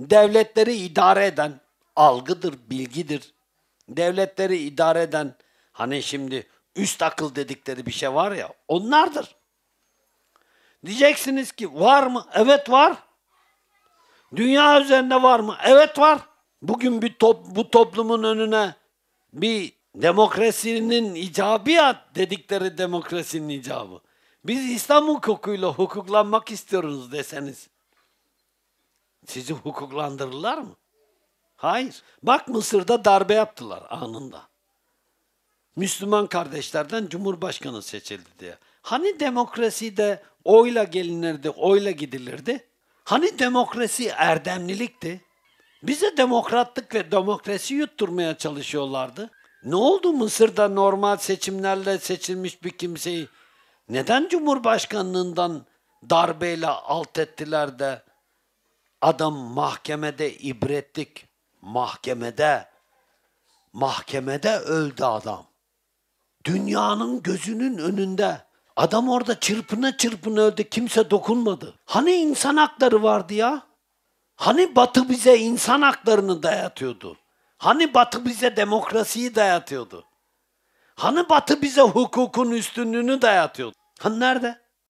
Devletleri idare eden algıdır, bilgidir. Devletleri idare eden hani şimdi üst akıl dedikleri bir şey var ya onlardır. Diyeceksiniz ki var mı? Evet var. Dünya üzerinde var mı? Evet var. Bugün bir top, bu toplumun önüne bir demokrasinin icabiyat dedikleri demokrasinin icabı. Biz İslam hukukuyla hukuklanmak istiyoruz deseniz sizi hukuklandırırlar mı? Hayır. Bak Mısır'da darbe yaptılar anında. Müslüman kardeşlerden Cumhurbaşkanı seçildi diye. Hani demokrasi de oyla gelinirdi, oyla gidilirdi? Hani demokrasi erdemlilikti? Bize demokratlık ve demokrasi yutturmaya çalışıyorlardı. Ne oldu Mısır'da normal seçimlerle seçilmiş bir kimseyi? Neden Cumhurbaşkanlığından darbeyle alt ettiler de Adam mahkemede ibretlik. Mahkemede. Mahkemede öldü adam. Dünyanın gözünün önünde. Adam orada çırpına çırpına öldü. Kimse dokunmadı. Hani insan hakları vardı ya? Hani Batı bize insan haklarını dayatıyordu? Hani Batı bize demokrasiyi dayatıyordu? Hani Batı bize hukukun üstünlüğünü dayatıyordu? Hani nerede?